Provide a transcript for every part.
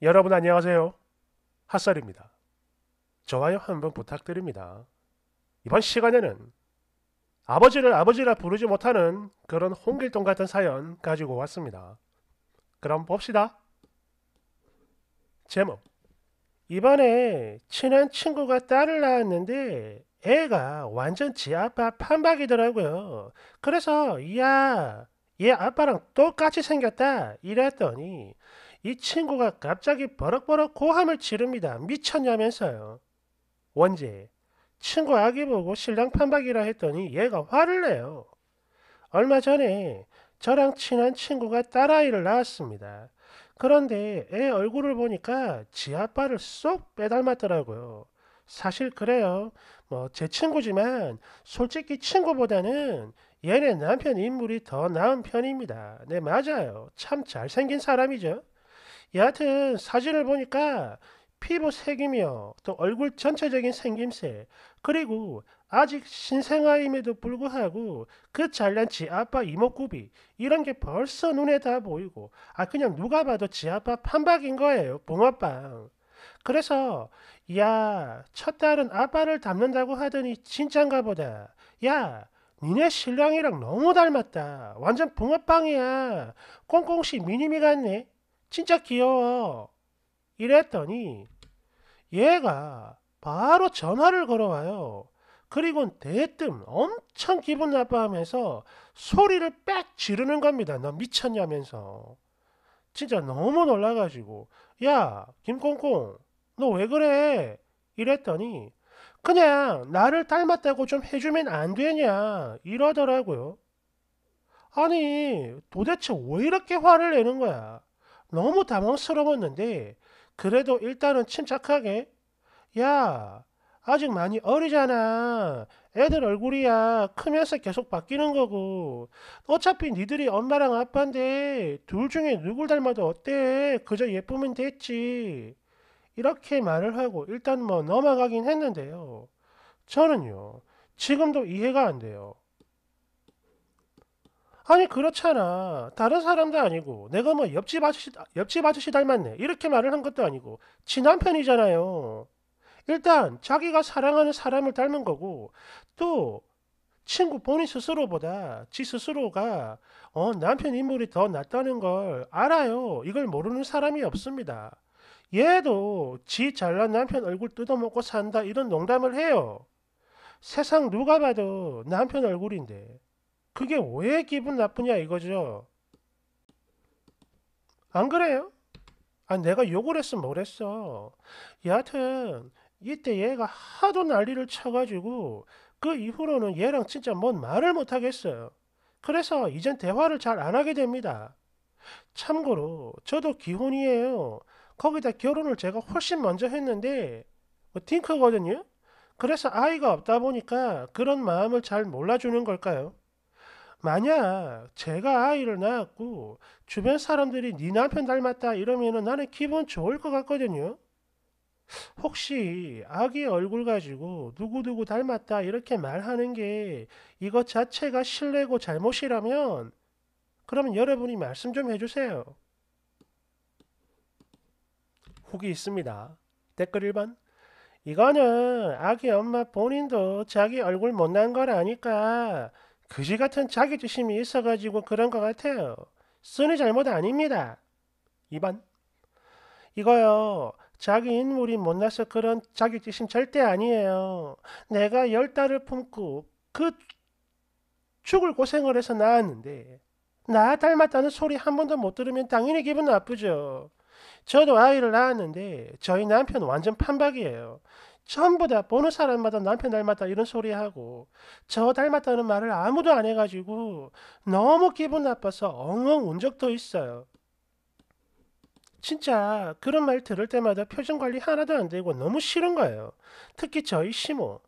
여러분 안녕하세요. 핫설입니다. 저와요 한번 부탁드립니다. 이번 시간에는 아버지를 아버지라 부르지 못하는 그런 홍길동 같은 사연 가지고 왔습니다. 그럼 봅시다. 제목 이번에 친한 친구가 딸을 낳았는데 애가 완전 지 아빠 판박이더라고요. 그래서 야, 얘 아빠랑 똑같이 생겼다 이랬더니 이 친구가 갑자기 버럭버럭 고함을 지릅니다. 미쳤냐면서요. 원재, 친구 아기 보고 신랑 판박이라 했더니 얘가 화를 내요. 얼마 전에 저랑 친한 친구가 딸아이를 낳았습니다. 그런데 애 얼굴을 보니까 지 아빠를 쏙 빼닮았더라고요. 사실 그래요. 뭐 제 친구지만 솔직히 친구보다는 얘네 남편 인물이 더 나은 편입니다. 네 맞아요. 참 잘생긴 사람이죠. 여하튼 사진을 보니까 피부 색이며 또 얼굴 전체적인 생김새 그리고 아직 신생아임에도 불구하고 그 잘난 지아빠 이목구비 이런 게 벌써 눈에 다 보이고 아 그냥 누가 봐도 지아빠 판박인 거예요 붕어빵 그래서 야 첫 딸은 아빠를 닮는다고 하더니 진짠가 보다 야 니네 신랑이랑 너무 닮았다 완전 붕어빵이야 꽁꽁씨 미니미 같네 진짜 귀여워. 이랬더니 얘가 바로 전화를 걸어와요. 그리고 대뜸 엄청 기분 나빠하면서 소리를 빽 지르는 겁니다. 너 미쳤냐면서. 진짜 너무 놀라가지고 야 김콩콩 너 왜 그래? 이랬더니 그냥 나를 닮았다고 좀 해주면 안 되냐 이러더라고요. 아니 도대체 왜 이렇게 화를 내는 거야? 너무 당황스러웠는데 그래도 일단은 침착하게 야 아직 많이 어리잖아. 애들 얼굴이야. 크면서 계속 바뀌는 거고. 어차피 니들이 엄마랑 아빠인데 둘 중에 누굴 닮아도 어때? 그저 예쁘면 됐지. 이렇게 말을 하고 일단 뭐 넘어가긴 했는데요. 저는요. 지금도 이해가 안 돼요. 아니 그렇잖아. 다른 사람도 아니고 내가 뭐 옆집 아저씨 옆집 아저씨 닮았네 이렇게 말을 한 것도 아니고 친한 편이잖아요 일단 자기가 사랑하는 사람을 닮은 거고 또 친구 본인 스스로보다 지 스스로가 어, 남편 인물이 더 낫다는 걸 알아요. 이걸 모르는 사람이 없습니다. 얘도 지 잘난 남편 얼굴 뜯어먹고 산다 이런 농담을 해요. 세상 누가 봐도 남편 얼굴인데 그게 왜 기분 나쁘냐 이거죠. 안 그래요? 아 내가 욕을 했으면 뭘 했어. 여하튼 이때 얘가 하도 난리를 쳐가지고 그 이후로는 얘랑 진짜 뭔 말을 못하겠어요. 그래서 이젠 대화를 잘 안 하게 됩니다. 참고로 저도 기혼이에요. 거기다 결혼을 제가 훨씬 먼저 했는데 뭐딩크거든요 그래서 아이가 없다 보니까 그런 마음을 잘 몰라주는 걸까요? 만약 제가 아이를 낳았고 주변 사람들이 네 남편 닮았다 이러면 나는 기분 좋을 것 같거든요. 혹시 아기 얼굴 가지고 누구누구 닮았다 이렇게 말하는 게 이것 자체가 실례고 잘못이라면 그러면 여러분이 말씀 좀 해주세요. 후기 있습니다. 댓글 1번 이거는 아기 엄마 본인도 자기 얼굴 못 난 걸 아니까 그지 같은 자격지심이 있어가지고 그런 것 같아요. 쓰니 잘못 아닙니다. 2번 이거요. 자기 인물이 못나서 그런 자격지심 절대 아니에요. 내가 열 달을 품고 그 죽을 고생을 해서 낳았는데 나 닮았다는 소리 한 번도 못 들으면 당연히 기분 나쁘죠. 저도 아이를 낳았는데 저희 남편 완전 판박이에요. 전부 다 보는 사람마다 남편 닮았다 이런 소리 하고 저 닮았다는 말을 아무도 안 해가지고 너무 기분 나빠서 엉엉 운 적도 있어요. 진짜 그런 말 들을 때마다 표정 관리 하나도 안 되고 너무 싫은 거예요. 특히 저희 시모.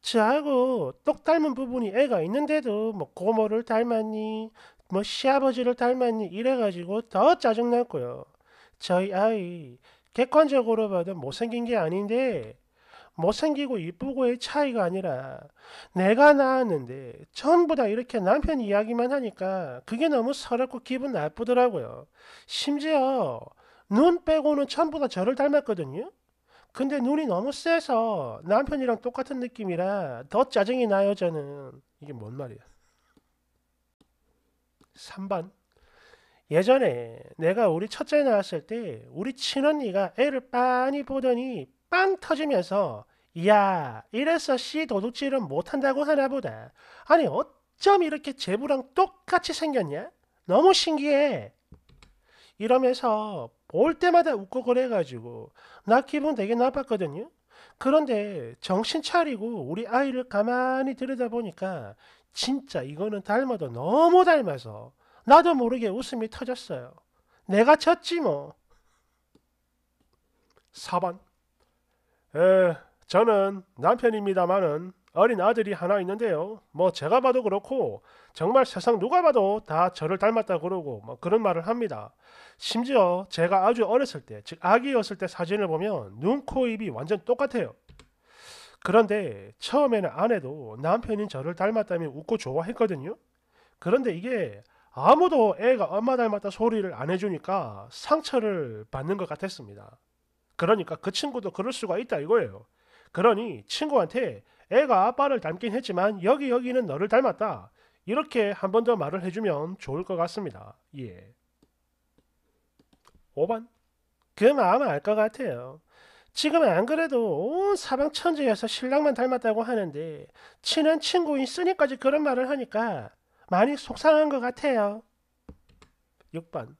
저하고 똑 닮은 부분이 애가 있는데도 뭐 고모를 닮았니, 뭐 시아버지를 닮았니 이래가지고 더 짜증났고요. 저희 아이 객관적으로 봐도 못생긴 게 아닌데 못생기고 이쁘고의 차이가 아니라 내가 나았는데 전부 다 이렇게 남편 이야기만 하니까 그게 너무 서럽고 기분 나쁘더라고요. 심지어 눈 빼고는 전부 다 저를 닮았거든요. 근데 눈이 너무 세서 남편이랑 똑같은 느낌이라 더 짜증이 나요 저는. 이게 뭔 말이야. 3번 예전에 내가 우리 첫째 낳았을 때 우리 친언니가 애를 빤히 보더니 빵 터지면서 야, 이래서 씨 도둑질은 못한다고 하나 보다. 아니, 어쩜 이렇게 제부랑 똑같이 생겼냐? 너무 신기해. 이러면서 볼 때마다 웃고그래가지고 나 기분 되게 나빴거든요. 그런데 정신 차리고 우리 아이를 가만히 들여다보니까 진짜 이거는 닮아도 너무 닮아서 나도 모르게 웃음이 터졌어요. 내가 졌지 뭐. 4번. 에, 저는 남편입니다만은 어린 아들이 하나 있는데요. 뭐 제가 봐도 그렇고 정말 세상 누가 봐도 다 저를 닮았다 그러고 뭐 그런 말을 합니다. 심지어 제가 아주 어렸을 때, 즉 아기였을 때 사진을 보면 눈, 코, 입이 완전 똑같아요. 그런데 처음에는 아내도 남편인 저를 닮았다며 웃고 좋아했거든요. 그런데 이게 아무도 애가 엄마 닮았다 소리를 안 해주니까 상처를 받는 것 같았습니다. 그러니까 그 친구도 그럴 수가 있다 이거예요. 그러니 친구한테 애가 아빠를 닮긴 했지만 여기 여기는 너를 닮았다. 이렇게 한 번 더 말을 해주면 좋을 것 같습니다. 예. 5번 그 마음 알 것 같아요. 지금 은안 그래도 온 사방 천지에서 신랑만 닮았다고 하는데 친한 친구인 쓰니까지 그런 말을 하니까 많이 속상한 것 같아요. 6번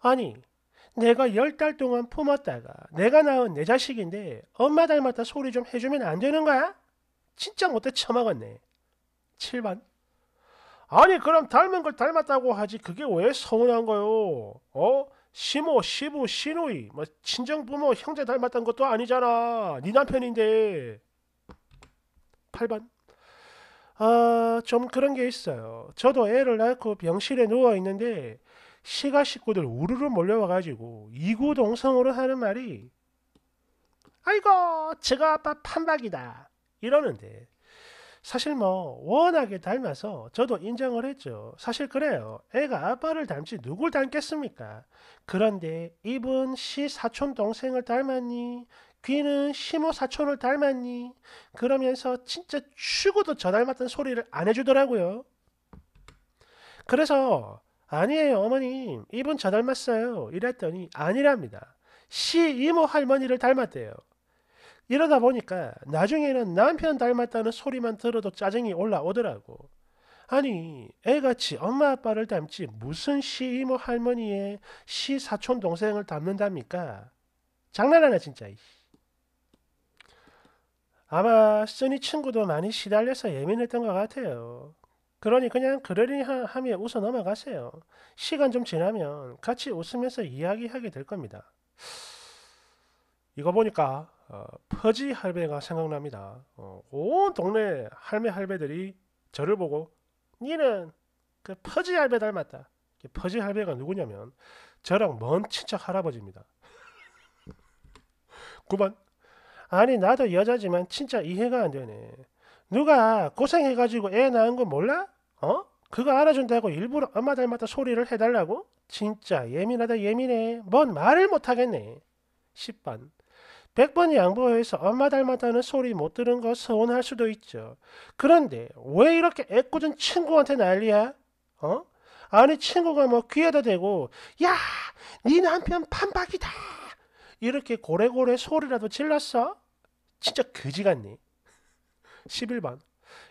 아니 내가 열 달 동안 품었다가 내가 낳은 내 자식인데 엄마 닮았다 소리 좀 해주면 안 되는 거야? 진짜 못해 처먹었네. 7번 아니 그럼 닮은 걸 닮았다고 하지 그게 왜 서운한 거요? 어? 시모, 시부, 시누이 뭐 친정부모, 형제 닮았다는 것도 아니잖아. 네 남편인데. 8번 아, 좀 그런 게 있어요. 저도 애를 낳고 병실에 누워 있는데 시가 식구들 우르르 몰려와가지고 이구동성으로 하는 말이 아이고 제가 아빠 판박이다 이러는데 사실 뭐 워낙에 닮아서 저도 인정을 했죠. 사실 그래요. 애가 아빠를 닮지 누굴 닮겠습니까? 그런데 입은 시 사촌 동생을 닮았니? 귀는 시모 사촌을 닮았니? 그러면서 진짜 죽어도 저 닮았던 소리를 안 해주더라고요. 그래서 아니에요, 어머님. 이분 저 닮았어요. 이랬더니 아니랍니다. 시 이모 할머니를 닮았대요. 이러다 보니까 나중에는 남편 닮았다는 소리만 들어도 짜증이 올라오더라고. 아니, 애같이 엄마 아빠를 닮지 무슨 시 이모 할머니의 시 사촌 동생을 닮는답니까? 장난하나 진짜. 아마 쓰니 친구도 많이 시달려서 예민했던 것 같아요. 그러니 그냥 그러니 하며 웃어 넘어가세요. 시간 좀 지나면 같이 웃으면서 이야기하게 될 겁니다. 이거 보니까 어, 퍼지 할배가 생각납니다. 어, 온 동네 할매 할배들이 저를 보고 니는 그 퍼지 할배 닮았다. 퍼지 할배가 누구냐면 저랑 먼 친척 할아버지입니다. 9번 아니 나도 여자지만 진짜 이해가 안 되네. 누가 고생해가지고 애 낳은 거 몰라? 어? 그거 알아준다고 일부러 엄마 닮았다 소리를 해달라고? 진짜 예민하다 예민해. 뭔 말을 못하겠네. 10번. 100번 양보해서 엄마 닮았다는 소리 못 들은 거 서운할 수도 있죠. 그런데 왜 이렇게 애꿎은 친구한테 난리야? 어? 아니 친구가 뭐 귀에다 대고 야! 네 남편 판박이다! 이렇게 고래고래 소리라도 질렀어? 진짜 거지 같니? 11번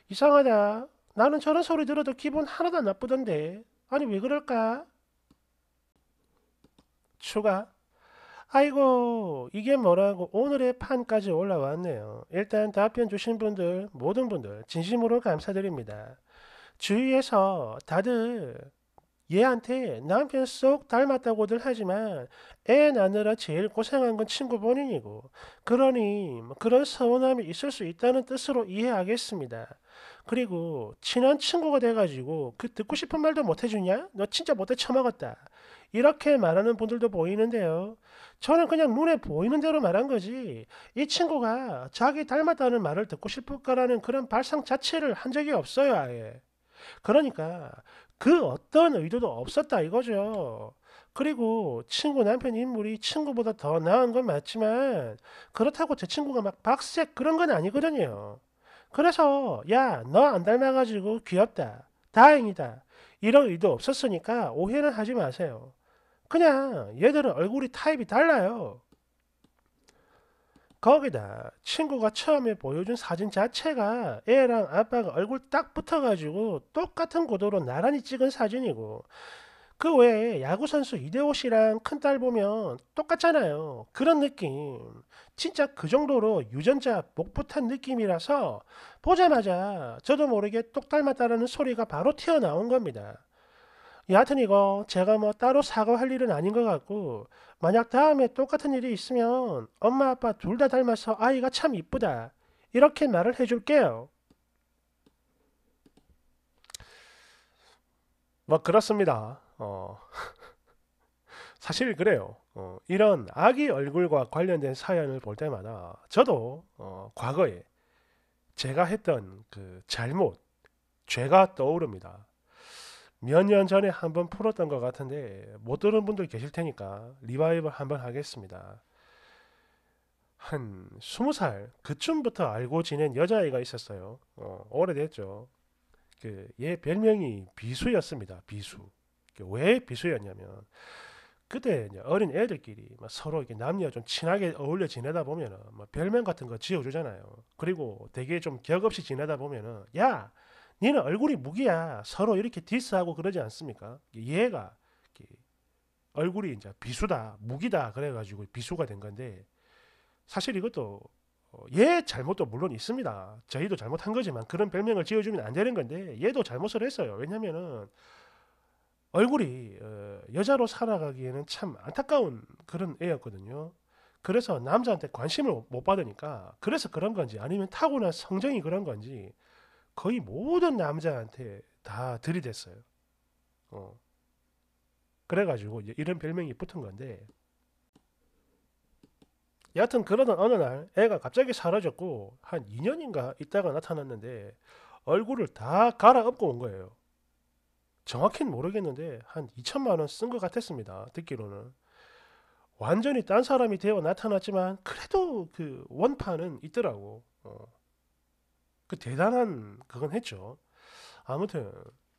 이상하다 나는 저런 소리 들어도 기분 하나도 나쁘던데 아니 왜 그럴까? 추가 아이고 이게 뭐라고 오늘의 판까지 올라왔네요. 일단 답변 주신 분들 모든 분들 진심으로 감사드립니다. 주위에서 다들 얘한테 남편 쏙 닮았다고들 하지만 애 낳느라 제일 고생한 건 친구 본인이고 그러니 뭐 그런 서운함이 있을 수 있다는 뜻으로 이해하겠습니다. 그리고 친한 친구가 돼가지고 그 듣고 싶은 말도 못해주냐? 너 진짜 못해 처먹었다. 이렇게 말하는 분들도 보이는데요. 저는 그냥 눈에 보이는 대로 말한 거지. 이 친구가 자기 닮았다는 말을 듣고 싶을까라는 그런 발상 자체를 한 적이 없어요, 아예. 그러니까 그 어떤 의도도 없었다 이거죠. 그리고 친구 남편 인물이 친구보다 더 나은 건 맞지만 그렇다고 제 친구가 막 박색 그런 건 아니거든요. 그래서 야 너 안 닮아가지고 귀엽다. 다행이다. 이런 의도 없었으니까 오해는 하지 마세요. 그냥 얘들은 얼굴이 타입이 달라요. 거기다 친구가 처음에 보여준 사진 자체가 애랑 아빠가 얼굴 딱 붙어가지고 똑같은 고도로 나란히 찍은 사진이고 그 외에 야구선수 이대호 씨랑 큰딸 보면 똑같잖아요. 그런 느낌. 진짜 그 정도로 유전자 복붙한 느낌이라서 보자마자 저도 모르게 똑 닮았다라는 소리가 바로 튀어나온 겁니다. 여하튼 이거 제가 뭐 따로 사과할 일은 아닌 것 같고 만약 다음에 똑같은 일이 있으면 엄마 아빠 둘 다 닮아서 아이가 참 이쁘다 이렇게 말을 해줄게요. 뭐 그렇습니다. 어. 사실 그래요. 어, 이런 아기 얼굴과 관련된 사연을 볼 때마다 저도 어, 과거에 제가 했던 그 잘못, 죄가 떠오릅니다. 몇년 전에 한번 풀었던 것 같은데 못 들은 분들 계실 테니까 리바이벌 한번 하겠습니다. 한 스무 살 그쯤부터 알고 지낸 여자아이가 있었어요. 어, 오래됐죠. 그 얘 별명이 비수였습니다. 비수. 그, 왜 비수였냐면 그때 이제 어린 애들끼리 막 서로 이렇게 남녀 좀 친하게 어울려 지내다 보면은 막 별명 같은 거 지어주잖아요. 그리고 되게 좀 격없이 지내다 보면은 야 니는 얼굴이 무기야. 서로 이렇게 디스하고 그러지 않습니까? 얘가 얼굴이 이제 비수다, 무기다 그래가지고 비수가 된 건데 사실 이것도 어, 얘 잘못도 물론 있습니다. 저희도 잘못한 거지만 그런 별명을 지어주면 안 되는 건데 얘도 잘못을 했어요. 왜냐면은 얼굴이 어, 여자로 살아가기에는 참 안타까운 그런 애였거든요. 그래서 남자한테 관심을 못 받으니까 그래서 그런 건지 아니면 타고난 성정이 그런 건지 거의 모든 남자한테 다 들이댔어요. 어. 그래가지고 이런 별명이 붙은 건데 여하튼 그러던 어느 날 애가 갑자기 사라졌고 한 2년인가 있다가 나타났는데 얼굴을 다 갈아엎고 온 거예요. 정확히는 모르겠는데 한 2천만 원 쓴 것 같았습니다. 듣기로는. 완전히 딴 사람이 되어 나타났지만 그래도 그 원판은 있더라고. 어. 그 대단한 그건 했죠. 아무튼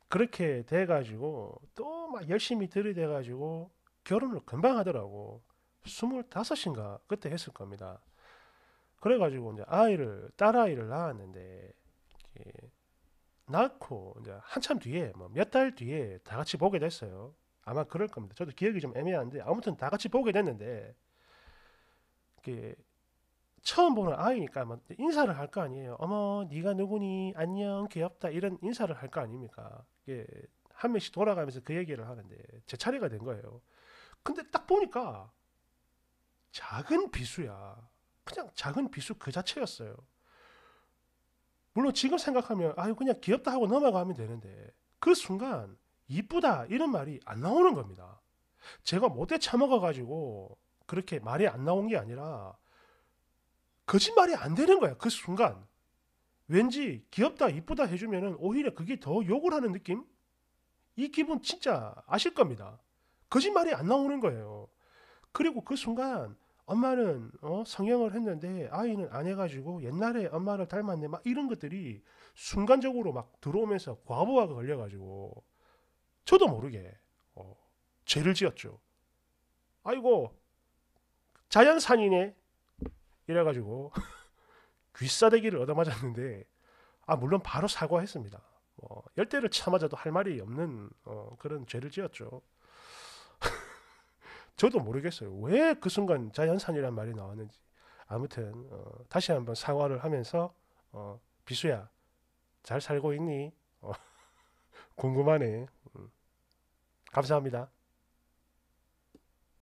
그렇게 돼가지고 또 막 열심히 들이대가지고 결혼을 금방 하더라고. 스물다섯인가 그때 했을 겁니다. 그래가지고 이제 아이를 딸아이를 낳았는데 이제 낳고 이제 한참 뒤에 뭐 몇 달 뒤에 다 같이 보게 됐어요. 아마 그럴 겁니다. 저도 기억이 좀 애매한데 아무튼 다 같이 보게 됐는데 이렇게 처음 보는 아이니까 인사를 할 거 아니에요. 어머, 네가 누구니? 안녕, 귀엽다. 이런 인사를 할 거 아닙니까? 예, 한 명씩 돌아가면서 그 얘기를 하는데 제 차례가 된 거예요. 근데 딱 보니까 작은 비수야. 그냥 작은 비수 그 자체였어요. 물론 지금 생각하면 아유 그냥 귀엽다 하고 넘어가면 되는데 그 순간 이쁘다 이런 말이 안 나오는 겁니다. 제가 못해 참아가 가지고 그렇게 말이 안 나온 게 아니라 거짓말이 안 되는 거야. 그 순간. 왠지 귀엽다, 이쁘다 해주면 오히려 그게 더 욕을 하는 느낌? 이 기분 진짜 아실 겁니다. 거짓말이 안 나오는 거예요. 그리고 그 순간 엄마는 어, 성형을 했는데 아이는 안 해가지고 옛날에 엄마를 닮았네 막 이런 것들이 순간적으로 막 들어오면서 과부하가 걸려가지고 저도 모르게 어, 죄를 지었죠. 아이고 자연산이네 이래가지고 귀싸대기를 얻어맞았는데 아 물론 바로 사과했습니다. 어, 열대를 참아자도 할 말이 없는 어, 그런 죄를 지었죠. 저도 모르겠어요. 왜 그 순간 자연산이란 말이 나왔는지. 아무튼 어, 다시 한번 사과를 하면서 어, 비수야 잘 살고 있니? 어, 궁금하네. 음. 감사합니다.